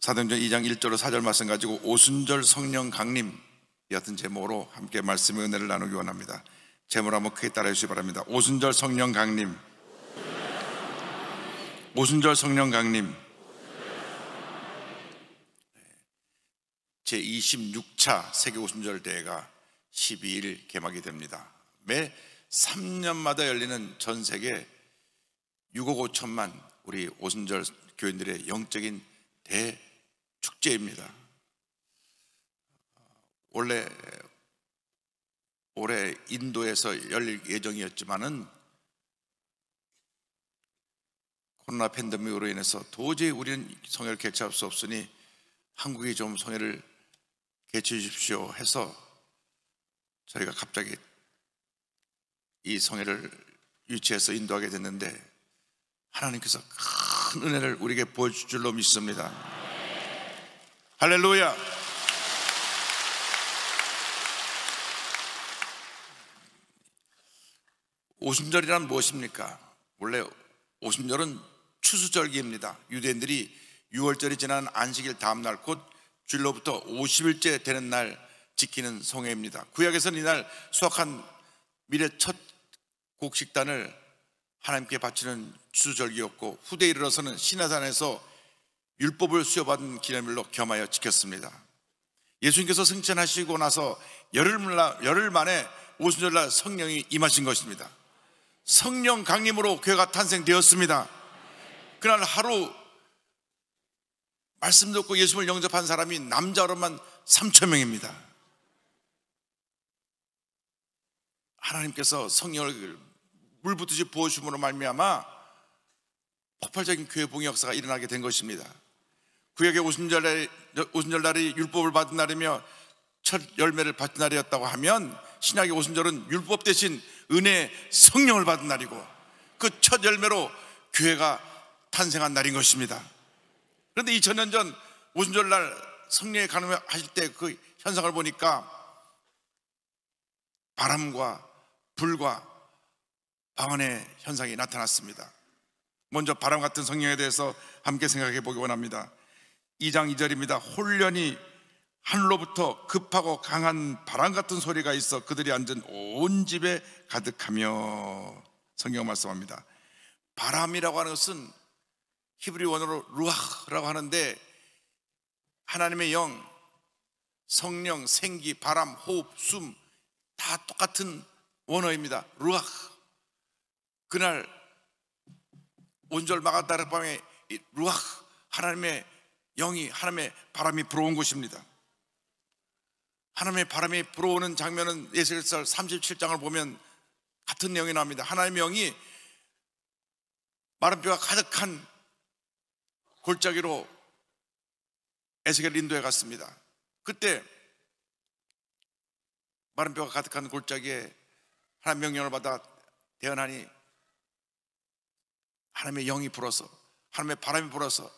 사도행전 2장 1절로 4절 말씀 가지고 오순절 성령 강림 같은 제목으로 함께 말씀의 은혜를 나누기 원합니다. 제목 한번 크게 따라해 주시기 바랍니다. 오순절 성령 강림. 오순절 성령 강림. 제 26차 세계 오순절 대회가 12일 개막이 됩니다. 매 3년마다 열리는 전 세계 6억 5천만 우리 오순절 교인들의 영적인 대축제입니다. 원래 올해 인도에서 열릴 예정이었지만은 코로나 팬데믹으로 인해서 도저히 우리는 성회를 개최할 수 없으니 한국이 좀 성회를 개최해 주십시오 해서 저희가 갑자기 이 성회를 유치해서 인도하게 됐는데 하나님께서 큰 은혜를 우리에게 보여줄 줄로 믿습니다. 할렐루야! 오순절이란 무엇입니까? 원래 오순절은 추수절기입니다. 유대인들이 6월절이 지난 안식일 다음 날 곧 주일로부터 50일째 되는 날 지키는 성회입니다. 구약에서는 이날 수확한 미래 첫 곡식단을 하나님께 바치는 주절기였고 후대에 이르러서는 신하산에서 율법을 수여받은 기념일로 겸하여 지켰습니다. 예수님께서 승천하시고 나서 열흘 만에 오순절날 성령이 임하신 것입니다. 성령 강림으로 교회가 탄생되었습니다. 그날 하루 말씀 듣고 예수님을 영접한 사람이 남자로만 3천 명입니다. 하나님께서 성령을 물붙듯이 부어주심으로 말미암아 폭발적인 교회 봉의 역사가 일어나게 된 것입니다. 구역의 오순절날, 오순절날이 율법을 받은 날이며 첫 열매를 받은 날이었다고 하면 신약의 오순절은 율법 대신 은혜 성령을 받은 날이고 그 첫 열매로 교회가 탄생한 날인 것입니다. 그런데 2000년 전 오순절날 성령의 가늠하실 때 그 현상을 보니까 바람과 불과 방언의 현상이 나타났습니다. 먼저 바람 같은 성령에 대해서 함께 생각해 보기 원합니다. 2장 2절입니다. 홀련히 하늘로부터 급하고 강한 바람 같은 소리가 있어 그들이 앉은 온 집에 가득하며 성경 말씀합니다. 바람이라고 하는 것은 히브리 원어로 루아라고 하는데 하나님의 영, 성령, 생기, 바람, 호흡, 숨 다 똑같은 원어입니다. 루아 그날 온절 마가다르 방에 루악 하나님의 영이 하나님의 바람이 불어온 곳입니다. 하나님의 바람이 불어오는 장면은 예수께서 37장을 보면 같은 내용이 나옵니다. 하나님의 영이 마른 뼈가 가득한 골짜기로 에스겔 인도에 갔습니다. 그때 마른 뼈가 가득한 골짜기에 하나님 명령을 받아 대언하니 하나님의 영이 불어서 하나님의 바람이 불어서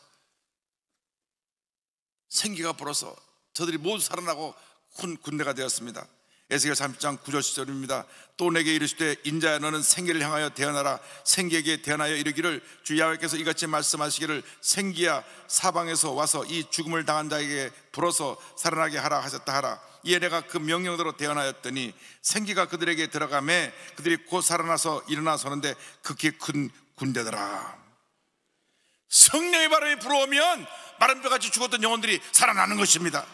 생기가 불어서 저들이 모두 살아나고 군, 군대가 되었습니다. 에스겔 30장 9절 10절입니다. 또 내게 이르시되 인자야 너는 생기를 향하여 대언하라 생기에게 대언하여 이르기를 주 야훼께서 이같이 말씀하시기를 생기야 사방에서 와서 이 죽음을 당한 자에게 불어서 살아나게 하라 하셨다 하라. 이에 내가 그 명령대로 대언하였더니 생기가 그들에게 들어가매 그들이 곧 살아나서 일어나서는데 극히 큰 군대더라. 성령의 바람이 불어오면 마른 뼈같이 죽었던 영혼들이 살아나는 것입니다.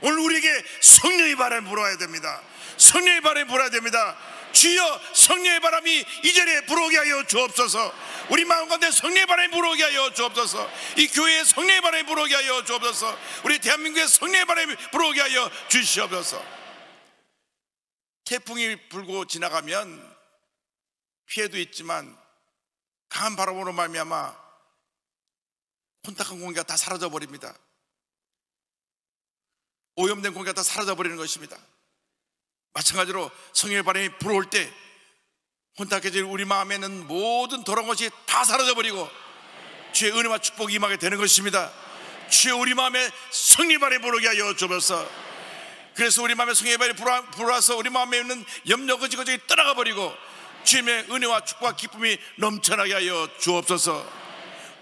오늘 우리에게 성령의 바람이 불어야 와 됩니다. 성령의 바람이 불어야 됩니다. 주여 성령의 바람이 이 자리에 불어오게 하여 주옵소서 우리 마음 가운데 성령의 바람이 불어오게 하여 주옵소서 이 교회에 성령의 바람이 불어오게 하여 주옵소서 우리 대한민국에 성령의 바람이 불어오게 하여 주시옵소서 태풍이 불고 지나가면 피해도 있지만 강한 바람으로 말미암아 혼탁한 공기가 다 사라져 버립니다. 오염된 공기가 다 사라져 버리는 것입니다. 마찬가지로 성령의 바람이 불어올 때 혼탁해질 우리 마음에 는 모든 더러운 것이 다 사라져 버리고 주의 은혜와 축복이 임하게 되는 것입니다. 주의 우리 마음에 성령의 바람이 불어오게 하여 주옵소서. 그래서 우리 마음에 성령의 바람이 불어와서 우리 마음에 있는 염려 거지거지 떠나가 버리고 주님의 은혜와 축복과 기쁨이 넘쳐나게 하여 주옵소서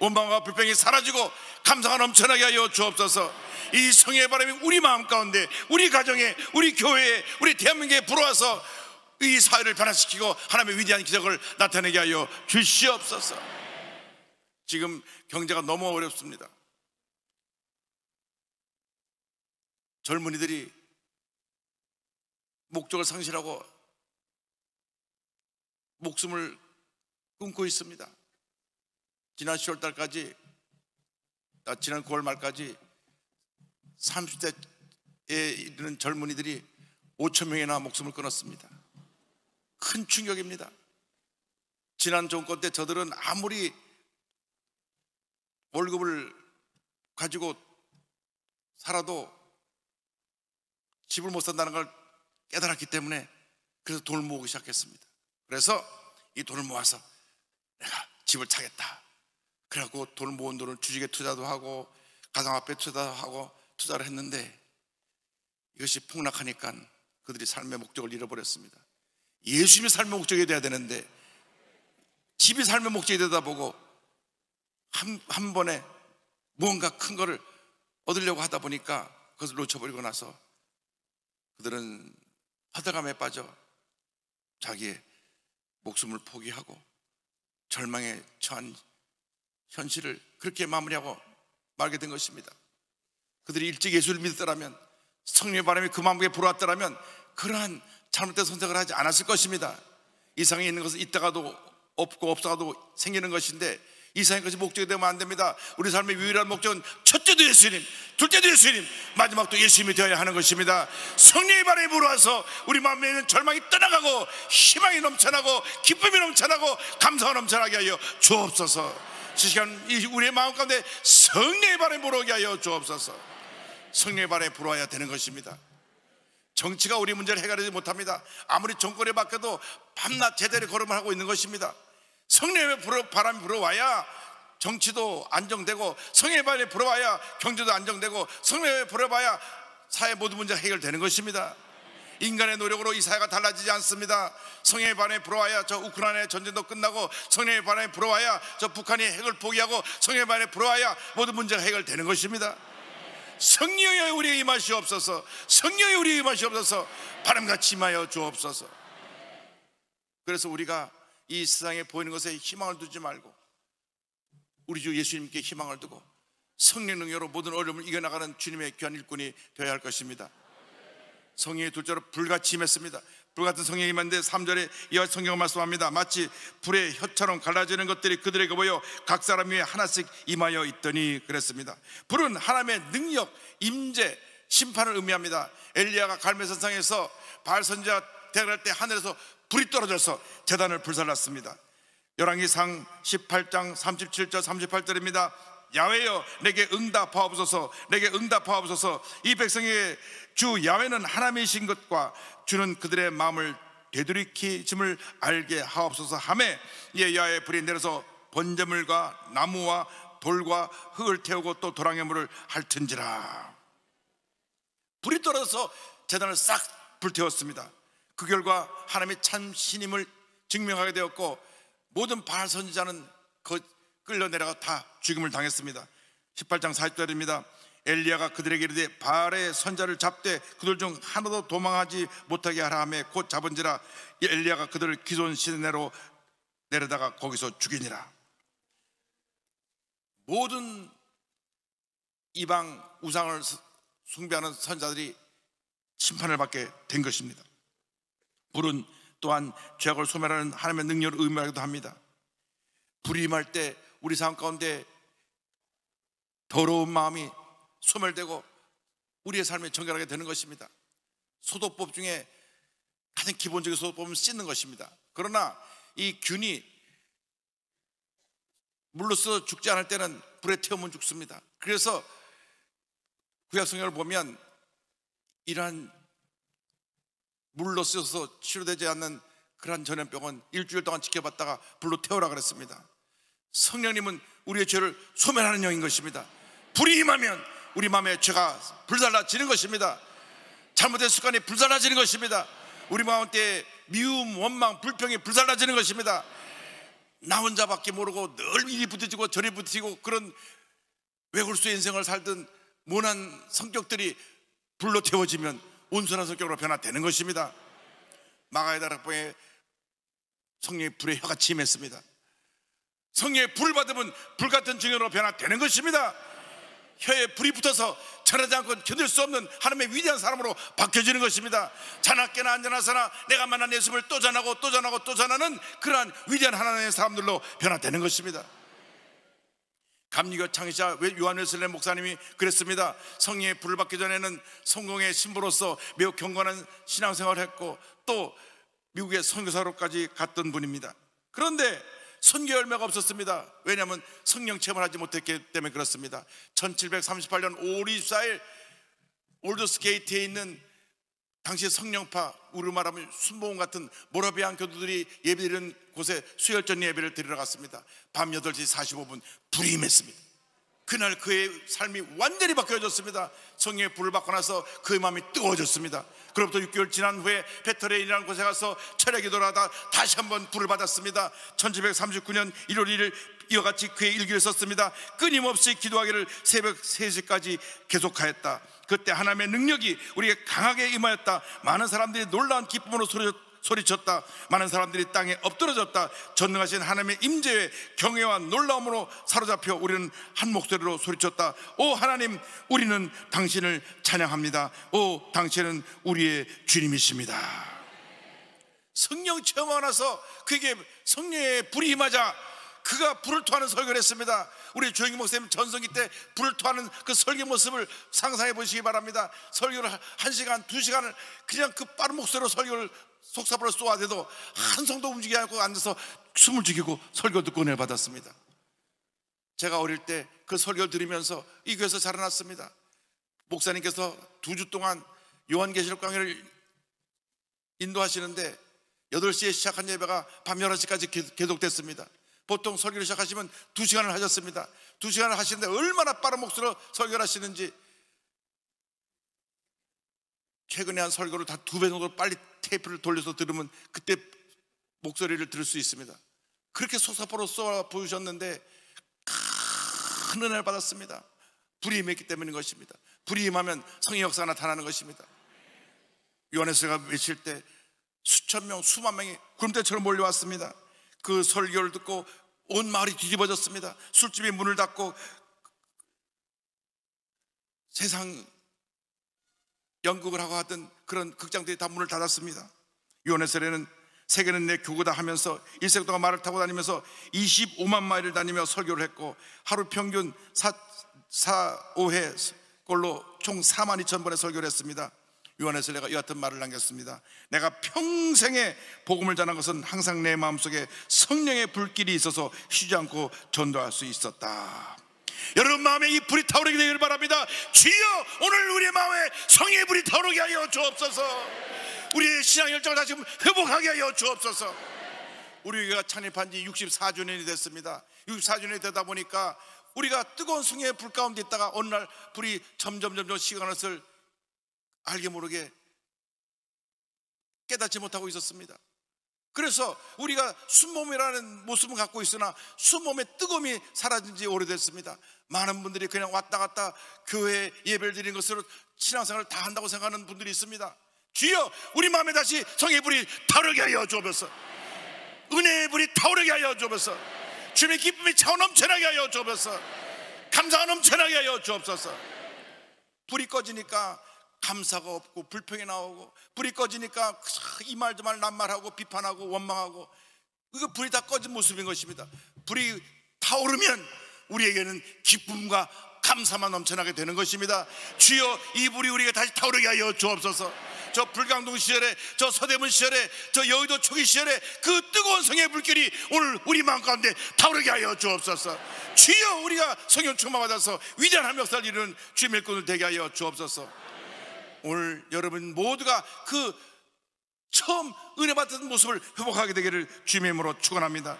원망과 불평이 사라지고 감사가 넘쳐나게 하여 주옵소서 이 성의 바람이 우리 마음 가운데 우리 가정에 우리 교회에 우리 대한민국에 불어와서 이 사회를 변화시키고 하나님의 위대한 기적을 나타내게 하여 주시옵소서 지금 경제가 너무 어렵습니다 젊은이들이 목적을 상실하고 목숨을 끊고 있습니다. 지난 10월 달까지, 아, 지난 9월 말까지 30대에 이르는 젊은이들이 5천 명이나 목숨을 끊었습니다. 큰 충격입니다. 지난 정권 때 저들은 아무리 월급을 가지고 살아도 집을 못 산다는 걸 깨달았기 때문에 그래서 돈을 모으기 시작했습니다. 그래서 이 돈을 모아서 내가 집을 차겠다 그래갖고 돈을 모은 돈을 주식에 투자도 하고 가상화폐 투자도 하고 투자를 했는데 이것이 폭락하니까 그들이 삶의 목적을 잃어버렸습니다. 예수님이 삶의 목적이 돼야 되는데 집이 삶의 목적이 되다 보고 한, 한 번에 무언가 큰 거를 얻으려고 하다 보니까 그것을 놓쳐버리고 나서 그들은 허다감에 빠져 자기의 목숨을 포기하고 절망에 처한 현실을 그렇게 마무리하고 말게 된 것입니다. 그들이 일찍 예수를 믿었더라면 성령의 바람이 그 마음에 불어왔더라면 그러한 잘못된 선택을 하지 않았을 것입니다. 이상에 있는 것은 있다가도 없고 없다가도 생기는 것인데 이 세상까지 목적이 되면 안 됩니다. 우리 삶의 유일한 목적은 첫째도 예수님, 둘째도 예수님, 마지막도 예수님이 되어야 하는 것입니다. 성령의 바람이 불어와서 우리 마음에 있는 절망이 떠나가고 희망이 넘쳐나고 기쁨이 넘쳐나고 감사가 넘쳐나게 하여 주옵소서. 시간 우리의 마음 가운데 성령의 바람이 불어오게 하여 주옵소서. 성령의 바람이 불어와야 되는 것입니다. 정치가 우리 문제를 해결하지 못합니다. 아무리 정권에 바뀌어도 밤낮 제대로 걸음을 하고 있는 것입니다. 성령의 바람이 불어와야 정치도 안정되고 성령의 바람이 불어와야 경제도 안정되고 성령의 바람이 불어와야 사회 모든 문제가 해결되는 것입니다. 인간의 노력으로 이 사회가 달라지지 않습니다. 성령의 바람이 불어와야 저 우크라이나의 전쟁도 끝나고 성령의 바람이 불어와야 저 북한이 핵을 포기하고 성령의 바람이 불어와야 모든 문제가 해결되는 것입니다. 성령의 우리의 임하시 없어서 성령의 우리의 임하시 없어서 바람같이 임하여 주옵소서. 그래서 우리가 이 세상에 보이는 것에 희망을 두지 말고 우리 주 예수님께 희망을 두고 성령 능력으로 모든 어려움을 이겨나가는 주님의 귀한 일꾼이 되어야 할 것입니다. 성령의 둘째로 불같이 임했습니다. 불같은 성령이 임한데 3절에 이와 성경 말씀합니다. 마치 불의 혀처럼 갈라지는 것들이 그들에게 보여 각 사람 위에 하나씩 임하여 있더니 그랬습니다. 불은 하나님의 능력, 임재, 심판을 의미합니다. 엘리야가 갈멜산상에서 발선자 대항할 때 하늘에서 불이 떨어져서 재단을 불살랐습니다. 열왕기상 18장 37절 38절입니다. 야외여 내게 응답하옵소서 내게 응답하옵소서 이 백성의 주 야외는 하나님이신 것과 주는 그들의 마음을 되돌이키짐을 알게 하옵소서 함에 예 야외 불이 내려서 번제물과 나무와 돌과 흙을 태우고 또 도랑의물을 핥은지라 불이 떨어져서 재단을 싹 불태웠습니다 그 결과 하나님의 참 신임을 증명하게 되었고 모든 바알 선지자는 그 끌려 내려가 다 죽임을 당했습니다. 18장 40절입니다. 엘리야가 그들에게 이르되 바알의 선자를 잡되 그들 중 하나도 도망하지 못하게 하라 하매 곧 잡은지라 엘리야가 그들을 기존 시내로 내려다가 거기서 죽이니라. 모든 이방 우상을 숭배하는 선자들이 심판을 받게 된 것입니다. 불은 또한 죄악을 소멸하는 하나님의 능력을 의미하기도 합니다. 불이 임할 때 우리 삶 가운데 더러운 마음이 소멸되고 우리의 삶에 정결하게 되는 것입니다. 소독법 중에 가장 기본적인 소독법은 씻는 것입니다. 그러나 이 균이 물로써 죽지 않을 때는 불에 태우면 죽습니다. 그래서 구약성경을 보면 이러한 물로 쓰여서 치료되지 않는 그러한 전염병은 일주일 동안 지켜봤다가 불로 태우라 그랬습니다. 성령님은 우리의 죄를 소멸하는 영인 것입니다. 불이 임하면 우리 마음의 죄가 불살라지는 것입니다. 잘못된 습관이 불살라지는 것입니다. 우리 마음대 미움, 원망, 불평이 불살라지는 것입니다. 나 혼자밖에 모르고 늘 일이 부딪히고 저리 부딪히고 그런 외골수 인생을 살던 모난 성격들이 불로 태워지면 온순한 성격으로 변화되는 것입니다. 마가의 다락방에 성령의 불의 혀가 침했습니다. 성령의 불을 받으면 불같은 증언으로 변화되는 것입니다. 혀에 불이 붙어서 전하지 않고 견딜 수 없는 하나님의 위대한 사람으로 바뀌어지는 것입니다. 자나깨나 안전하사나 내가 만난 예수를 또 전하고 또 전하고 또 전하는 그러한 위대한 하나님의 사람들로 변화되는 것입니다. 감리교 창의자 요한 웨슬레 목사님이 그랬습니다. 성령의 불을 받기 전에는 성공의 신부로서 매우 경건한 신앙생활을 했고 또 미국의 선교사로까지 갔던 분입니다. 그런데 선교 열매가 없었습니다. 왜냐하면 성령 체험을 하지 못했기 때문에 그렇습니다. 1738년 5월 24일 올드스게이트에 있는 당시 성령파 우리 말하면 순봉 같은 모라비안 교도들이 예배드리는 곳에 수혈전 예배를 드리러 갔습니다. 밤 8시 45분 불임했습니다. 그날 그의 삶이 완전히 바뀌어졌습니다. 성령의 불을 받고 나서 그의 마음이 뜨거워졌습니다. 그로부터 6개월 지난 후에 베터레인이라는 곳에 가서 철야 기도를 하다 다시 한번 불을 받았습니다. 1139년 1월 1일 이와 같이 그의 일기를 썼습니다. 끊임없이 기도하기를 새벽 3시까지 계속하였다. 그때 하나님의 능력이 우리에게 강하게 임하였다. 많은 사람들이 놀라운 기쁨으로 소리쳤다. 많은 사람들이 땅에 엎드러졌다. 전능하신 하나님의 임재의 경외와 놀라움으로 사로잡혀 우리는 한 목소리로 소리쳤다. 오 하나님, 우리는 당신을 찬양합니다. 오 당신은 우리의 주님이십니다. 성령 체험하나서 그게 성령의 불이 임하자 그가 불을 토하는 설교를 했습니다. 우리 조영기 목사님 전성기 때 불을 토하는 그 설교 모습을 상상해 보시기 바랍니다. 설교를 한 시간, 두 시간을 그냥 그 빠른 목소리로 설교를 속사포로 쏘아대도 한 성도 움직이지 않고 앉아서 숨을 죽이고 설교 듣고 은혜 받았습니다. 제가 어릴 때 그 설교를 들으면서 이 교회에서 자라났습니다. 목사님께서 두 주 동안 요한계시록 강의를 인도하시는데 8시에 시작한 예배가 밤 11시까지 계속됐습니다. 보통 설교를 시작하시면 두 시간을 하셨습니다. 두 시간을 하시는데 얼마나 빠른 목소리로 설교를 하시는지 최근에 한 설교를 다 두 배 정도 빨리 테이프를 돌려서 들으면 그때 목소리를 들을 수 있습니다. 그렇게 소사포로 쏘아 보이셨는데 큰 은혜를 받았습니다. 불임했기 때문인 것입니다. 불임하면 성의 역사가 나타나는 것입니다. 요한에서가 외칠 때 수천 명, 수만 명이 구름대처럼 몰려왔습니다. 그 설교를 듣고 온 마을이 뒤집어졌습니다. 술집이 문을 닫고 세상 연극을 하고 하던 그런 극장들이 다 문을 닫았습니다. 요한의 세례는 세계는 내 교구다 하면서 일생 동안 말을 타고 다니면서 25만 마일을 다니며 설교를 했고 하루 평균 4, 4 5회 걸로총 4만 2천 번의 설교를 했습니다. 요한에서 내가 여하튼 말을 남겼습니다. 내가 평생에 복음을 전한 것은 항상 내 마음속에 성령의 불길이 있어서 쉬지 않고 전도할 수 있었다. 여러분 마음에 이 불이 타오르게 되기를 바랍니다. 주여 오늘 우리의 마음에 성의 불이 타오르게 하여 주옵소서. 우리의 신앙 열정을 다시 회복하게 하여 주옵소서. 우리 교회가 창립한 지 64주년이 됐습니다. 64주년이 되다 보니까 우리가 뜨거운 성의 불 가운데 있다가 어느 날 불이 점점 점점 시간을 쓸 알게 모르게 깨닫지 못하고 있었습니다. 그래서 우리가 숨몸이라는모습을 갖고 있으나 숨몸의 뜨거움이 사라진 지 오래됐습니다. 많은 분들이 그냥 왔다 갔다 교회 예배를 드린 것으로 신앙생활을 다 한다고 생각하는 분들이 있습니다. 주여 우리 마음에 다시 성의 불이 타오르게 하여 주옵소서. 은혜의 불이 타오르게 하여 주옵소서. 주님의 기쁨이 차오 넘쳐나게 하여 주옵소서. 감사가 넘쳐나게 하여 주옵소서. 불이 꺼지니까 감사가 없고 불평이 나오고 불이 꺼지니까 이말도말 낱말하고 비판하고 원망하고 이거 불이 다 꺼진 모습인 것입니다. 불이 타오르면 우리에게는 기쁨과 감사만 넘쳐나게 되는 것입니다. 주여 이 불이 우리에게 다시 타오르게 하여 주옵소서. 저 불광동 시절에 저 서대문 시절에 저 여의도 초기 시절에 그 뜨거운 성의 불길이 오늘 우리 마음 가운데 타오르게 하여 주옵소서. 주여 우리가 성령 충만 받아서 위대한 한 역사를 이루는 주의밀 꿈을 되게 하여 주옵소서. 오늘 여러분 모두가 그 처음 은혜 받던 모습을 회복하게 되기를 주님으로 축원합니다.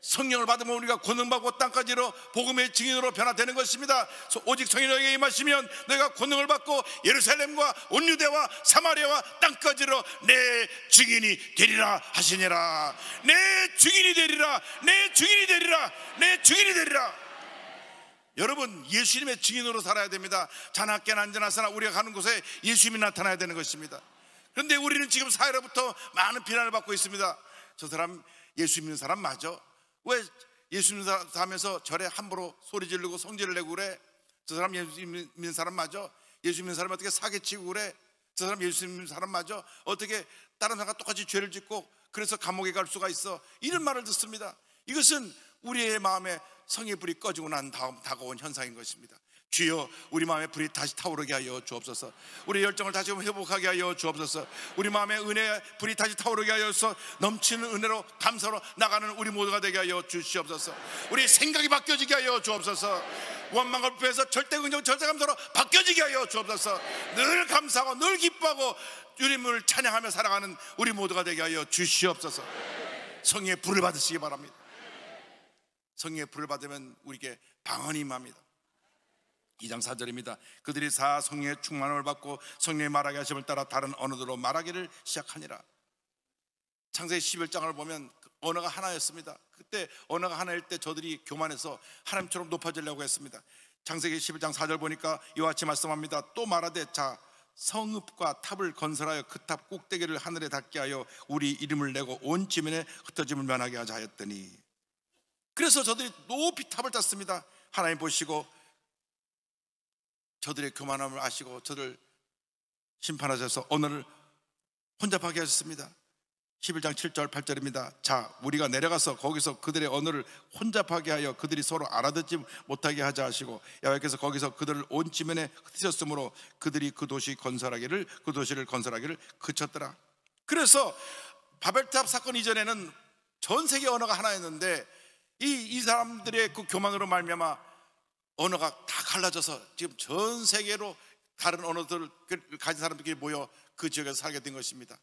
성령을 받으면 우리가 권능받고 땅까지로 복음의 증인으로 변화되는 것입니다. 오직 성령에게 임하시면 내가 권능을 받고 예루살렘과 온 유대와 사마리아와 땅까지로 내 증인이 되리라 하시니라. 내 증인이 되리라. 내 증인이 되리라. 내 증인이 되리라. 여러분 예수님의 증인으로 살아야 됩니다. 자나깨나 안전하사나 우리가 가는 곳에 예수님이 나타나야 되는 것입니다. 그런데 우리는 지금 사회로부터 많은 비난을 받고 있습니다. 저 사람 예수 믿는 사람 맞아? 왜 예수 믿는 사람에서 절에 함부로 소리 지르고 성질을 내고 그래? 저 사람 예수 믿는 사람 맞아? 예수 믿는 사람 어떻게 사기치고 그래? 저 사람 예수 믿는 사람 맞아? 어떻게 다른 사람과 똑같이 죄를 짓고 그래서 감옥에 갈 수가 있어? 이런 말을 듣습니다. 이것은 우리의 마음에 성의 불이 꺼지고 난 다음 다가온 현상인 것입니다. 주여 우리 마음에 불이 다시 타오르게 하여 주옵소서 우리 열정을 다시 회복하게 하여 주옵소서 우리 마음에 은혜 불이 다시 타오르게 하여서 넘치는 은혜로 감사로 나가는 우리 모두가 되게 하여 주시옵소서 우리 생각이 바뀌어지게 하여 주옵소서 원망을 빼서 절대 긍정 절대 감사로 바뀌어지게 하여 주옵소서 늘 감사하고 늘 기뻐하고 주님을 찬양하며 살아가는 우리 모두가 되게 하여 주시옵소서 성의의 불을 받으시기 바랍니다 성령의 불을 받으면 우리에게 방언이 맙니다 2장 4절입니다. 그들이 사 성령의 충만함을 받고 성령의 말하게 하심을 따라 다른 언어들로 말하기를 시작하니라. 창세기 11장을 보면 그 언어가 하나였습니다. 그때 언어가 하나일 때 저들이 교만해서 하나님처럼 높아지려고 했습니다. 창세기 11장 4절 보니까 이와 같이 말씀합니다. 또 말하되 자 성읍과 탑을 건설하여 그 탑 꼭대기를 하늘에 닿게 하여 우리 이름을 내고 온 지면에 흩어짐을 면하게 하자 하였더니 그래서 저들이 높이 탑을 땄습니다. 하나님 보시고 저들의 교만함을 아시고 저들 심판하셔서 오늘를 혼잡하게 하셨습니다. 11장 7절 8절입니다. 자, 우리가 내려가서 거기서 그들의 언어를 혼잡하게 하여 그들이 서로 알아듣지 못하게 하자 하시고 야외께서 거기서 그들을 온 지면에 흩으셨으므로 그들이 그 도시 건설하기를 그 도시를 건설하기를 그쳤더라. 그래서 바벨탑 사건 이전에는 전 세계 언어가 하나였는데 이, 이 사람들의 그 교만으로 말미암아 언어가 다 갈라져서 지금 전 세계로 다른 언어들을 가진 사람들끼리 모여 그 지역에서 살게 된 것입니다.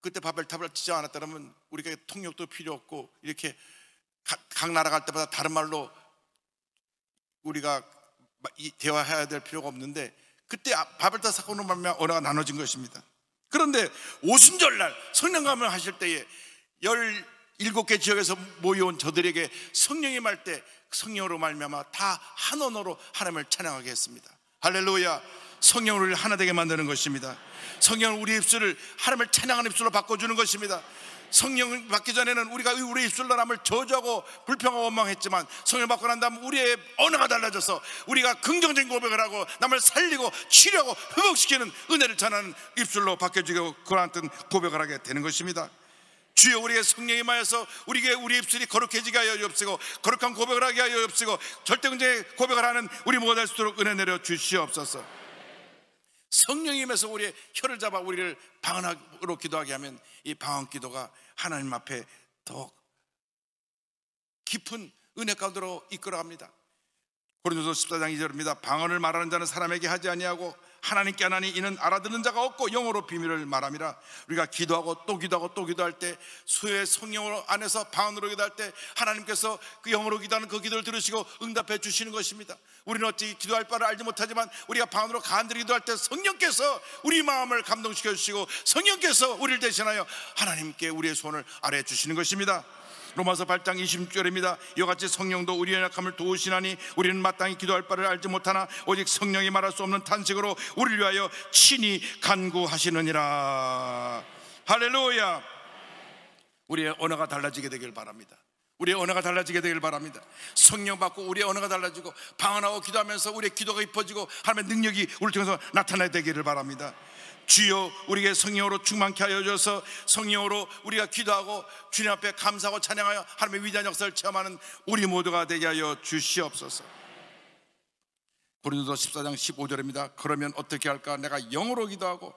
그때 바벨탑을 치지 않았다면 우리가 통역도 필요 없고 이렇게 각 나라 갈 때마다 다른 말로 우리가 대화해야 될 필요가 없는데 그때 아, 바벨탑 사건으로 말미암아 언어가 나눠진 것입니다. 그런데 오순절날 성령 감을 하실 때에 열 일곱 개 지역에서 모여온 저들에게 성령이 말 때 성령으로 말미암아 다 한 언어로 하나님을 찬양하게 했습니다. 할렐루야. 성령을 하나 되게 만드는 것입니다. 성령은 우리 입술을 하나님을 찬양하는 입술로 바꿔주는 것입니다. 성령 받기 전에는 우리가 우리 입술로 남을 저주하고 불평하고 원망했지만 성령 받고 난 다음 우리의 언어가 달라져서 우리가 긍정적인 고백을 하고 남을 살리고 치료하고 회복시키는 은혜를 전하는 입술로 바뀌어지고 그러한 고백을 하게 되는 것입니다. 주여 우리의 성령이 마여서 우리에게 우리 입술이 거룩해지게 하여 주옵시고 거룩한 고백을 하게 하여 주옵시고 절대 문의 고백을 하는 우리 모두 할수있도록 은혜 내려 주시옵소서 성령님에서 우리의 혀를 잡아 우리를 방언으로 기도하게 하면 이 방언 기도가 하나님 앞에 더욱 깊은 은혜 가운데로 이끌어갑니다 고린도서 14장 2절입니다 방언을 말하는 자는 사람에게 하지 아니하고 하나님께 하나니 이는 알아듣는 자가 없고 영어로 비밀을 말함이라 우리가 기도하고 또 기도하고 또 기도할 때 수의 성령 안에서 방언으로 기도할 때 하나님께서 그 영어로 기도하는 그 기도를 들으시고 응답해 주시는 것입니다 우리는 어찌 기도할 바를 알지 못하지만 우리가 방언으로 간절히 기도할 때 성령께서 우리 마음을 감동시켜 주시고 성령께서 우리를 대신하여 하나님께 우리의 손을 아뢰 주시는 것입니다 로마서 8장 26절입니다. 이 같이 성령도 우리의 약함을 도우시나니 우리는 마땅히 기도할 바를 알지 못하나 오직 성령이 말할 수 없는 탄식으로 우리를 위하여 친히 간구하시느니라. 할렐루야. 우리의 언어가 달라지게 되길 바랍니다. 우리의 언어가 달라지게 되길 바랍니다. 성령 받고 우리의 언어가 달라지고 방언하고 기도하면서 우리의 기도가 깊어지고 하나님의 능력이 우리 통해서 나타나야 되기를 바랍니다. 주여 우리에게 성령으로 충만케 하여 주셔서 성령으로 우리가 기도하고 주님 앞에 감사하고 찬양하여 하나님의 위대한 역사를 체험하는 우리 모두가 되게 하여 주시옵소서 고린도서 14장 15절입니다 그러면 어떻게 할까 내가 영으로 기도하고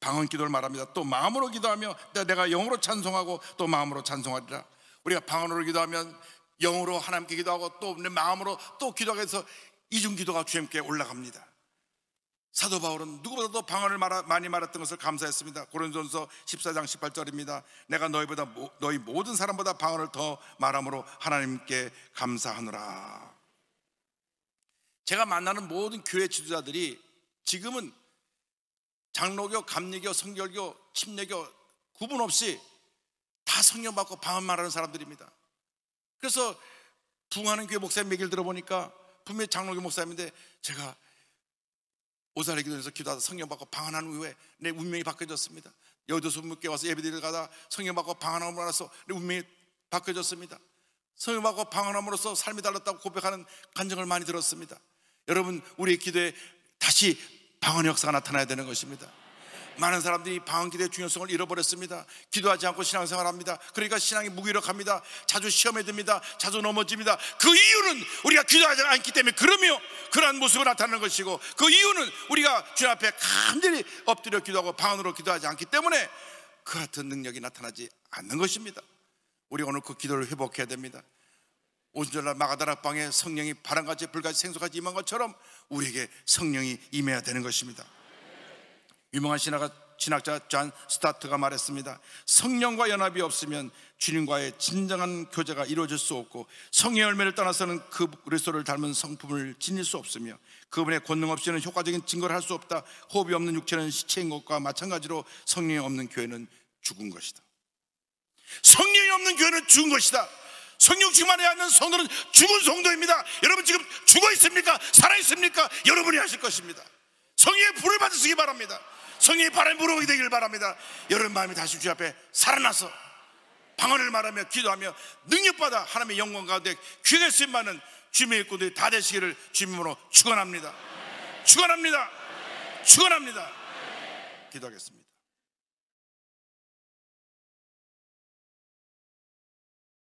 방언 기도를 말합니다 또 마음으로 기도하며 내가 영으로 찬송하고 또 마음으로 찬송하리라 우리가 방언으로 기도하면 영으로 하나님께 기도하고 또 내 마음으로 또 기도하면서 이중 기도가 주님께 올라갑니다 사도 바울은 누구보다도 방언을 말하, 많이 말했던 것을 감사했습니다. 고린전서 14장 18절입니다. 내가 너희보다 너희 모든 사람보다 방언을 더 말함으로 하나님께 감사하노라. 제가 만나는 모든 교회 지도자들이 지금은 장로교, 감리교, 성결교, 침례교 구분 없이 다 성령 받고 방언 말하는 사람들입니다. 그래서 부흥하는 교회 목사님 얘기를 들어보니까 분명히 장로교 목사님인데 제가 오산의 기도에서 기도하다 성령 받고 방언한 후에 내 운명이 바뀌어졌습니다. 여도수분께 와서 예배드리러 가다 성령 받고 방언함으로 알아서 내 운명이 바뀌어졌습니다. 성령 받고 방언함으로써 삶이 달랐다고 고백하는 간증을 많이 들었습니다. 여러분 우리의 기도에 다시 방언 역사가 나타나야 되는 것입니다. 많은 사람들이 방언기도의 중요성을 잃어버렸습니다. 기도하지 않고 신앙생활합니다. 그러니까 신앙이 무기력합니다. 자주 시험에 듭니다. 자주 넘어집니다. 그 이유는 우리가 기도하지 않기 때문에 그러며 그러한 모습을 나타내는 것이고 그 이유는 우리가 주 앞에 간절히 엎드려 기도하고 방언으로 기도하지 않기 때문에 그 같은 능력이 나타나지 않는 것입니다. 우리 오늘 그 기도를 회복해야 됩니다. 오전절날 마가다락 방에 성령이 바람같이 불같이 생소같이 임한 것처럼 우리에게 성령이 임해야 되는 것입니다. 유명한 신학자 잔 스타트가 말했습니다. 성령과 연합이 없으면 주님과의 진정한 교제가 이루어질 수 없고 성의 열매를 따라서는 그 그리스도를 닮은 성품을 지닐 수 없으며 그분의 권능 없이는 효과적인 증거를 할 수 없다. 호흡이 없는 육체는 시체인 것과 마찬가지로 성령이 없는 교회는 죽은 것이다. 성령이 없는 교회는 죽은 것이다. 성령 충만해 하는 성도는 죽은 성도입니다. 여러분 지금 죽어 있습니까? 살아 있습니까? 여러분이 하실 것입니다. 성의의 불을 받으시기 바랍니다. 성의의 바람이 불어오게 되길 바랍니다. 여러분 마음이 다시 주 앞에 살아나서 방언을 말하며 기도하며 능력받아 하나님의 영광 가운데 귀가 쓰임 많은 주님의 일꾼들이 다 되시기를 주님으로 축원합니다. 축원합니다. 축원합니다. 기도하겠습니다.